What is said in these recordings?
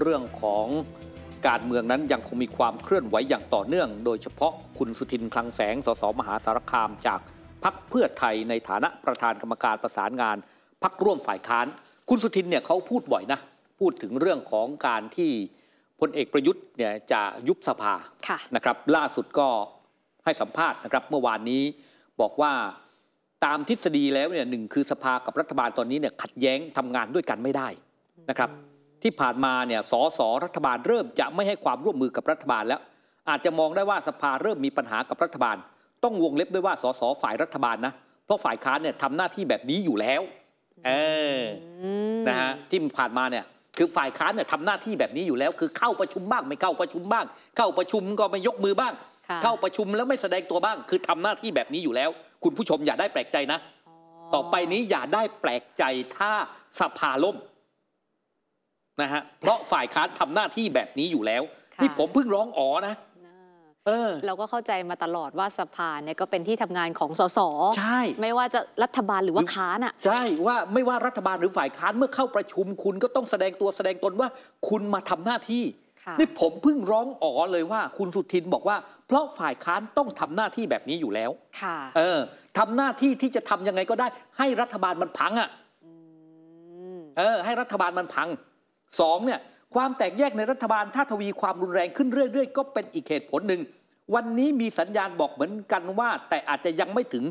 เรื่องของการเมืองนั้นยังคงมีความเคลื่อนไหวอย่างต่อเนื่อง โดยเฉพาะคุณสุทินคลังแสงสสมหาสารคาม จากพักเพื่อไทยในฐานะประธานกรรมการประสานงานพักร่วมฝ่ายค้าน คุณสุทินเนี่ยเขาพูดบ่อยนะ พูดถึงเรื่องของการที่พลเอกประยุทธ์เนี่ยจะยุบสภาะนะครับ ล่าสุดก็ให้สัมภาษณ์นะครับเมื่อวานนี้บอกว่าตามทฤษฎีแล้วเนี่ยหนึ่งคือสภากับรัฐบาลตอนนี้เนี่ยขัดแย้งทำงานด้วยกันไม่ได้นะครับที่ผ่านมาเนี่ยสสรัฐบาลเริ่มจะไม่ให้ความร่วมมือกับรัฐบาลแล้ว อาจจะมองได้ว่าสภาเริ่มมีปัญหากับรัฐบาล ต้องวงเล็บด้วยว่า สสฝ่ายรัฐบาลนะ เพราะฝ่ายค้านเนี่ยทำหน้าที่แบบนี้อยู่แล้ว เออนะฮะที่ผ่านมาเนี่ย คือฝ่ายค้านเนี่ยทำหน้าที่แบบนี้อยู่แล้ว คือเข้าประชุมบ้างไม่เข้าประชุมบ้าง เข้าประชุมก็ไม่ยกมือบ้าง เข้าประชุมแล้วไม่แสดงตัวบ้าง คือทำหน้าที่แบบนี้อยู่แล้ว คุณผู้ชมอย่าได้แปลกใจนะ ต่อไปนี้อย่าได้แปลกใจถ้าสภาล่มนะฮะ เพราะฝ่ายค้านทำหน้าที่แบบนี้อยู่แล้ว นี่ผมเพิ่งร้องอ๋อนะเราก็เข้าใจมาตลอดว่าสภาเนี่ยก็เป็นที่ทำงานของสส ใช่ ไม่ว่าจะรัฐบาลหรือว่าค้านอ่ะ ใช่ว่าไม่ว่ารัฐบาลหรือฝ่ายค้านเมื่อเข้าประชุม คุณก็ต้องแสดงตัวแสดงตนว่า คุณมาทำหน้าที่นี่ผมเพิ่งร้องอ๋อเลยว่า คุณสุทินบอกว่าเพราะฝ่ายค้านต้องทำหน้าที่แบบนี้อยู่แล้ว ค่ะ เออทำหน้าที่ที่จะทำยังไงก็ได้ ให้รัฐบาลมันพังอ่ะเออ ให้รัฐบาลมันพังสองเนี่ยความแตกแยกในรัฐบาลถ้าทวีความรุนแรงขึ้นเรื่อย ๆ ก็เป็นอีกเหตุผลหนึ่ง วันนี้มีสัญญาณบอกเหมือนกันว่าแต่อาจจะยังไม่ถึง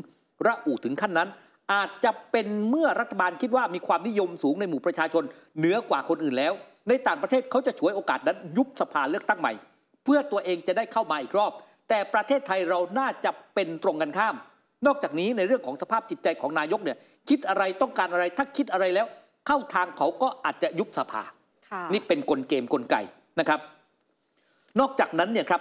ระอุถึงขั้นนั้น อาจจะเป็นเมื่อรัฐบาลคิดว่ามีความนิยมสูงในหมู่ประชาชน เหนือกว่าคนอื่นแล้ว ในต่างประเทศเขาจะฉวยโอกาสนั้นยุบสภาเลือกตั้งใหม่ เพื่อตัวเองจะได้เข้ามาอีกรอบ แต่ประเทศไทยเราน่าจะเป็นตรงกันข้าม นอกจากนี้ในเรื่องของสภาพจิตใจของนายกเนี่ยคิดอะไรต้องการอะไรถ้าคิดอะไรแล้ว เข้าทางเขาก็อาจจะยุบสภานี่เป็นกลเกมกลไกนะครับ นอกจากนั้นเนี่ยครับ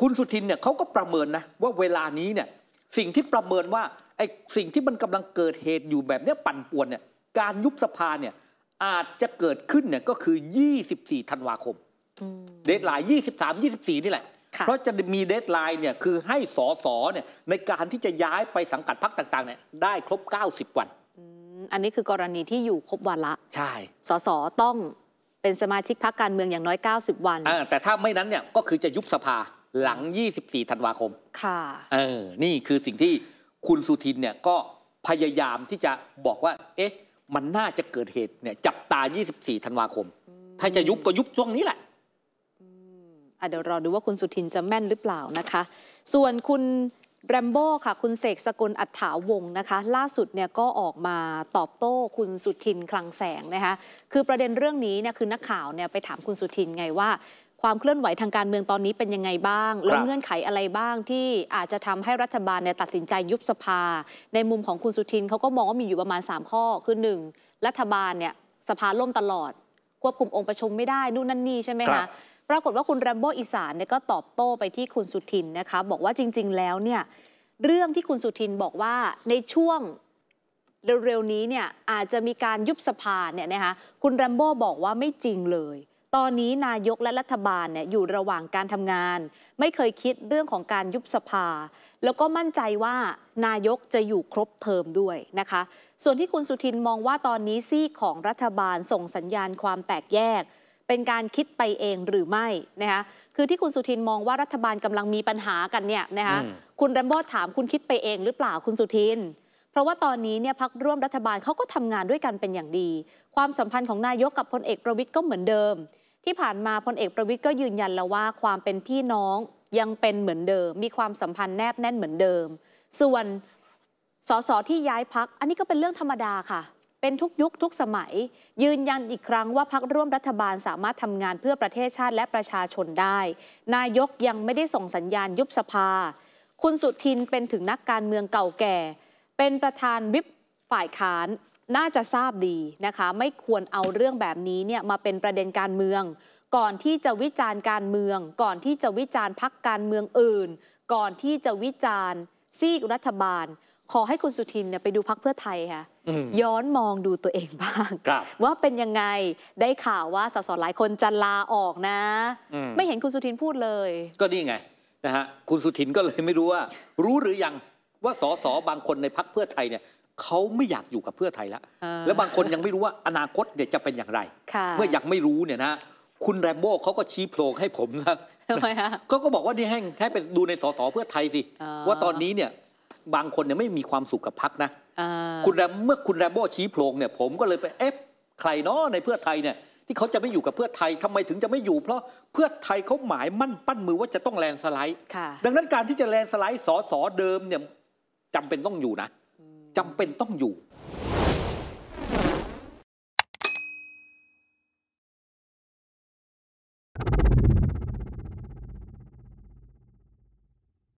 คุณสุทินเนี่ยเขาก็ประเมินนะว่าเวลานี้เนี่ยสิ่งที่ประเมินว่าไอ้สิ่งที่มันกำลังเกิดเหตุอยู่แบบนี้ปั่นป่วนเนี่ยการยุบสภาเนี่ยอาจจะเกิดขึ้นเนี่ยก็คือ 24ธันวาคมเดทไลน์ยยีี่่สสสิิบามบสี่นี่แหละ เพราะจะมีเดทไลน์เนี่ยคือให้สอสอเนี่ยในการที่จะย้ายไปสังกัดพรรคต่างๆเนี่ยได้ครบ 90 วันอันนี้คือกรณีที่อยู่ครบวันละใช่สอสอต้องเป็นสมาชิกพักการเมืองอย่างน้อย 90 วันแต่ถ้าไม่นั้นเนี่ยก็คือจะยุบสภาหลัง 24 ธันวาคม ค่ะเออนี่คือสิ่งที่คุณสุทินเนี่ยก็พยายามที่จะบอกว่า เอ๊ะมันน่าจะเกิดเหตุเนี่ยจับตา 24 ธันวาคม ถ้าจะยุบก็ยุบช่วงนี้แหละเดี๋ยวรอดูว่าคุณสุทินจะแม่นหรือเปล่านะคะ ส่วนคุณแรมโบ้ค่ะ คุณเสกสกลอัฏฐาวงนะคะ ล่าสุดเนี่ยก็ออกมาตอบโต้คุณสุทินคลังแสงนะคะ คือประเด็นเรื่องนี้เนี่ยคือนักข่าวเนี่ยไปถามคุณสุทินไงว่า ความเคลื่อนไหวทางการเมืองตอนนี้เป็นยังไงบ้าง แล้วเงื่อนไขอะไรบ้างที่อาจจะทำให้รัฐบาลเนี่ยตัดสินใจยุบสภา ในมุมของคุณสุทิน เขาก็มองว่ามีอยู่ประมาณ 3 ข้อคือ 1 รัฐบาลเนี่ยสภาล่มตลอด ควบคุมองค์ประชุมไม่ได้นู่นนั่นนี่ใช่ไหมคะปรากฏว่าคุณแรมโบ้อีสานเนี่ยก็ตอบโต้ไปที่คุณสุทินนะคะบอกว่าจริงๆ แล้วเนี่ยเรื่องที่คุณสุทินบอกว่าในช่วงเร็วๆนี้เนี่ยอาจจะมีการยุบสภาเนี่ยนะคะคุณแรมโบ้บอกว่าไม่จริงเลย ตอนนี้นายกและรัฐบาลเนี่ยอยู่ระหว่างการทำงาน ไม่เคยคิดเรื่องของการยุบสภา แล้วก็มั่นใจว่านายกจะอยู่ครบเทอมด้วยนะคะส่วนที่คุณสุทินมองว่าตอนนี้ซี่ของรัฐบาล ส่งสัญญาณความแตกแยกเป็นการคิดไปเองหรือไม่นะคะคือที่คุณสุทินมองว่ารัฐบาลกำลังมีปัญหากันเนี่ยนะคะคุณแรมโบ้ถามคุณคิดไปเองหรือเปล่าคุณสุทิน เพราะว่าตอนนี้เนี่ยพักร่วมรัฐบาลเขาก็ทำงานด้วยกันเป็นอย่างดี ความสัมพันธ์ของนายกกับพลเอกประวิทย์ก็เหมือนเดิม ที่ผ่านมาพลเอกประวิทย์ก็ยืนยันแล้วว่าความเป็นพี่น้องยังเป็นเหมือนเดิม มีความสัมพันธ์แนบแน่นเหมือนเดิม ส่วนสสที่ย้ายพักอันนี้ก็เป็นเรื่องธรรมดาค่ะเป็นทุกยุคทุกสมัย ยืนยันอีกครั้งว่าพักร่วมรัฐบาลสามารถทำงานเพื่อประเทศชาติและประชาชนได้ นายกยังไม่ได้ส่งสัญญาณยุบสภา คุณสุทินเป็นถึงนักการเมืองเก่าแก่ เป็นประธานวิปฝ่ายค้านน่าจะทราบดีนะคะ ไม่ควรเอาเรื่องแบบนี้เนี่ย มาเป็นประเด็นการเมือง ก่อนที่จะวิจารณ์การเมือง ก่อนที่จะวิจารณ์พักการเมืองอื่น ก่อนที่จะวิจารณ์ซีกรัฐบาลขอให้คุณสุทินเนี่ยไปดูพักเพื่อไทยค่ะย้อนมองดูตัวเองบ้างว่าเป็นยังไงได้ข่าวว่าสสหลายคนจะลาออกนะ ไม่เห็นคุณสุทินพูดเลย ก็นี่ไงนะฮะคุณสุทินก็เลยไม่รู้ว่า รู้หรือยังว่าสสบางคนในพักเพื่อไทยเนี่ยเขาไม่อยากอยู่กับเพื่อไทยแล้วแล้วบางคนยังไม่รู้ว่าอนาคตเนี่ยจะเป็นอย่างไรเมื่อยังไม่รู้เนี่ยนะคุณแรมโบ้เขาก็ชี้โพลงให้ผมนะเขาก็บอกว่านี่ให้ให้ไปดูในสสเพื่อไทยสิ ว่าตอนนี้เนี่ยบางคนเนี่ยไม่มีความสุขกับพักนะคุณแรมเมื่อคุณแรมโบ้ชี้โพลงเนี่ย ผมก็เลยไป เอ๊ะ ใครเนาะในเพื่อไทยเนี่ยที่เขาจะไม่อยู่กับเพื่อไทยทำไมถึงจะไม่อยู่ เพราะเพื่อไทยเขาหมายมั่นปั้นมือว่าจะต้องแลนสไลด์ ดังนั้นการที่จะแลนสไลด์สอสอเดิมเนี่ยจำเป็นต้องอยู่นะ จำเป็นต้องอยู่